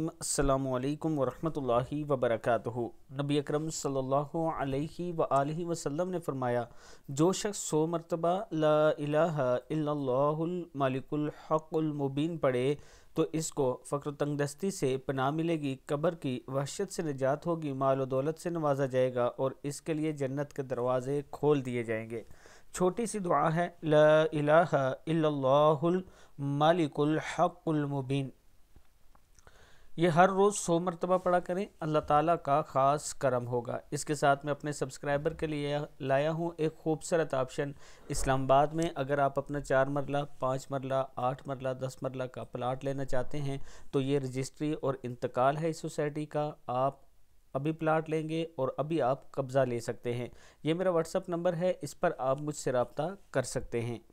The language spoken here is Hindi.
अल्लाम वरहमतुल्लाहि वबरकातुहु नबी अकरम सल्लल्लाहु अलैहि व आलिहि वसल्लम ने फरमाया जो शख्स सो मरतबा ला इलाहा इल्लल्लाहुल मालिकुल मुबीन पढ़े तो इसको फ़क्र तंगदस्ती से पनाह मिलेगी कब्र की वहशत से निजात होगी माल व दौलत से नवाजा जाएगा और इसके लिए जन्नत के दरवाज़े खोल दिए जाएंगे छोटी सी दुआ है ला इलाहा इल्लल्लाहुल मालिकुल मुबीन ये हर रोज़ सौ मरतबा पढ़ा करें अल्लाह ताला का ख़ास करम होगा इसके साथ मैं अपने सब्सक्राइबर के लिए लाया हूँ एक खूबसूरत ऑप्शन इस्लामाबाद में अगर आप अपना चार मरला पाँच मरला आठ मरला दस मरला का प्लाट लेना चाहते हैं तो ये रजिस्ट्री और इंतकाल है इस सोसाइटी का आप अभी प्लाट लेंगे और अभी आप कब्ज़ा ले सकते हैं ये मेरा व्हाट्सअप नंबर है इस पर आप मुझसे रबता कर सकते हैं